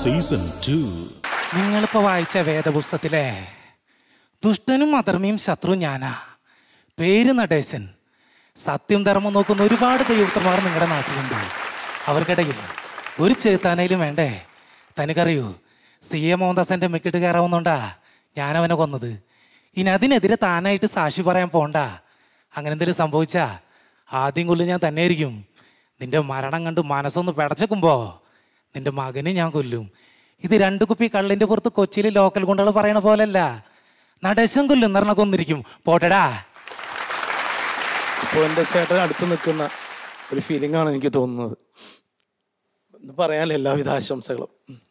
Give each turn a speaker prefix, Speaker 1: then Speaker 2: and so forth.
Speaker 1: season two നിങ്ങളിപ്പോൾ വായിച്ച വേദപുസ്തകത്തിലെ ദുഷ്ടനും അധർമ്മയും ശത്രു ഞാനാ പേര് നടേശൻ സത്യം ധർമ്മം നോക്കുന്ന ഒരുപാട് ദൈവത്തമാർ നിങ്ങളുടെ നാട്ടിലുണ്ട് അവർക്കിടയിൽ ഒരു ചേത്താനയിലും വേണ്ടേ തനിക്കറിയൂ സി എ മോഹൻദാസൻ്റെ മെക്കിട്ട് കയറാവുന്നോണ്ടാ ഞാനവനെ കൊന്നത് ഇനി അതിനെതിരെ താനായിട്ട് സാക്ഷി പറയാൻ പോണ്ട അങ്ങനെ എന്തെങ്കിലും സംഭവിച്ചാ ആദ്യം കൊല്ലു ഞാൻ തന്നെയായിരിക്കും നിന്റെ മരണം കണ്ട് മനസ്സൊന്ന് പിടച്ചേക്കുമ്പോൾ നിന്റെ മകനെ ഞാൻ കൊല്ലും ഇത് രണ്ട് കുപ്പി കള്ളിൻ്റെ പുറത്ത് കൊച്ചിയിൽ ലോക്കൽ ഗുണ്ടകൾ പറയണ പോലല്ല നടശം കൊല്ലും നിറണ കൊന്നിരിക്കും
Speaker 2: പോട്ടടാ ഇപ്പോൾ എൻ്റെ ചേട്ടൻ അടുത്ത് നിൽക്കുന്ന ഒരു ഫീലിംഗാണ് എനിക്ക് തോന്നുന്നത് പറയാനല്ല എല്ലാവിധ ആശംസകളും